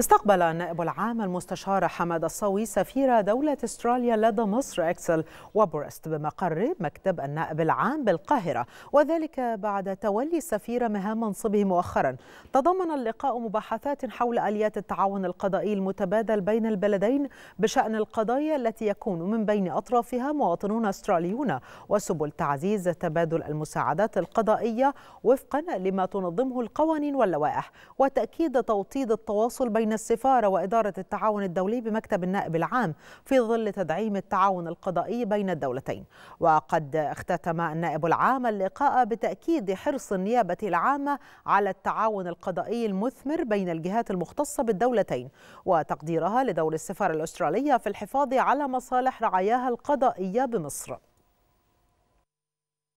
استقبل النائب العام المستشار حماد الصاوي سفير دولة استراليا لدى مصر اكسل وبرست بمقر مكتب النائب العام بالقاهرة وذلك بعد تولي السفير مهام منصبه مؤخرا تضمن اللقاء مباحثات حول آليات التعاون القضائي المتبادل بين البلدين بشأن القضايا التي يكون من بين أطرافها مواطنون استراليون وسبل تعزيز تبادل المساعدات القضائية وفقا لما تنظمه القوانين واللوائح وتأكيد توطيد التواصل بين بين السفارة وإدارة التعاون الدولي بمكتب النائب العام في ظل تدعيم التعاون القضائي بين الدولتين وقد اختتم النائب العام اللقاء بتأكيد حرص النيابة العامة على التعاون القضائي المثمر بين الجهات المختصة بالدولتين وتقديرها لدور السفارة الأسترالية في الحفاظ على مصالح رعاياها القضائية بمصر